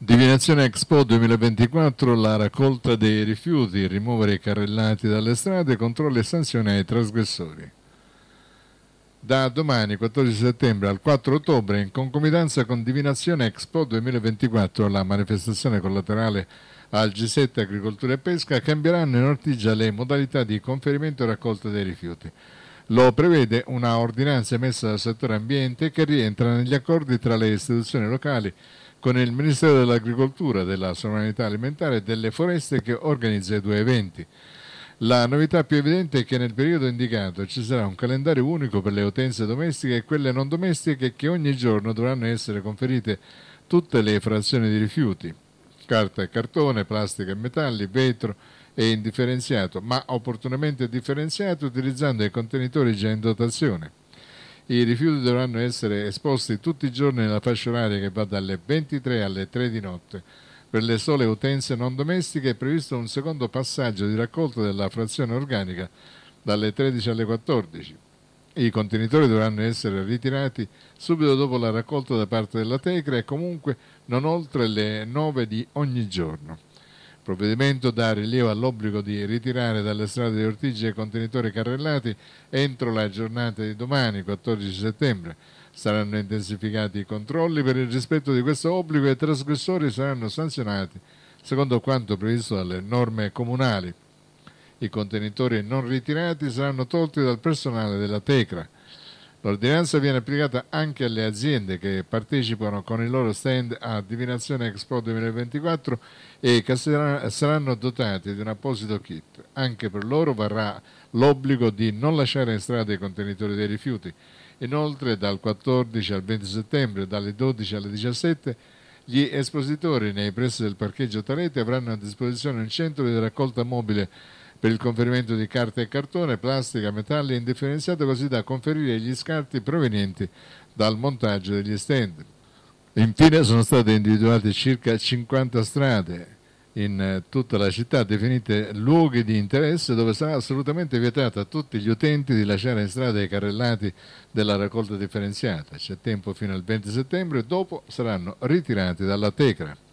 Divinazione Expo 2024, la raccolta dei rifiuti, rimuovere i carrellati dalle strade, controlli e sanzioni ai trasgressori. Da domani 14 settembre al 4 ottobre, in concomitanza con Divinazione Expo 2024, la manifestazione collaterale al G7 Agricoltura e Pesca, cambieranno in ortigia le modalità di conferimento e raccolta dei rifiuti. Lo prevede una ordinanza emessa dal settore ambiente che rientra negli accordi tra le istituzioni locali con il Ministero dell'Agricoltura, della Sovranità Alimentare e delle Foreste che organizza i due eventi. La novità più evidente è che nel periodo indicato ci sarà un calendario unico per le utenze domestiche e quelle non domestiche che ogni giorno dovranno essere conferite tutte le frazioni di rifiuti, carta e cartone, plastica e metalli, vetro e indifferenziato, ma opportunamente differenziato utilizzando i contenitori già in dotazione. I rifiuti dovranno essere esposti tutti i giorni nella fascia oraria che va dalle 23 alle 3 di notte. Per le sole utenze non domestiche è previsto un secondo passaggio di raccolta della frazione organica dalle 13 alle 14. I contenitori dovranno essere ritirati subito dopo la raccolta da parte della Tecra e comunque non oltre le 9 di ogni giorno provvedimento dà rilievo all'obbligo di ritirare dalle strade di Ortigia i contenitori carrellati entro la giornata di domani, 14 settembre. Saranno intensificati i controlli per il rispetto di questo obbligo e i trasgressori saranno sanzionati secondo quanto previsto dalle norme comunali. I contenitori non ritirati saranno tolti dal personale della Tecra. L'ordinanza viene applicata anche alle aziende che partecipano con il loro stand a Divinazione Expo 2024 e che saranno dotate di un apposito kit. Anche per loro varrà l'obbligo di non lasciare in strada i contenitori dei rifiuti. Inoltre dal 14 al 20 settembre, dalle 12 alle 17, gli espositori nei pressi del parcheggio Tarete avranno a disposizione un centro di raccolta mobile per il conferimento di carta e cartone, plastica, metalli indifferenziato così da conferire gli scarti provenienti dal montaggio degli stand. Infine sono state individuate circa 50 strade in eh, tutta la città definite luoghi di interesse dove sarà assolutamente vietato a tutti gli utenti di lasciare in strada i carrellati della raccolta differenziata. C'è tempo fino al 20 settembre, dopo saranno ritirati dalla Tecra.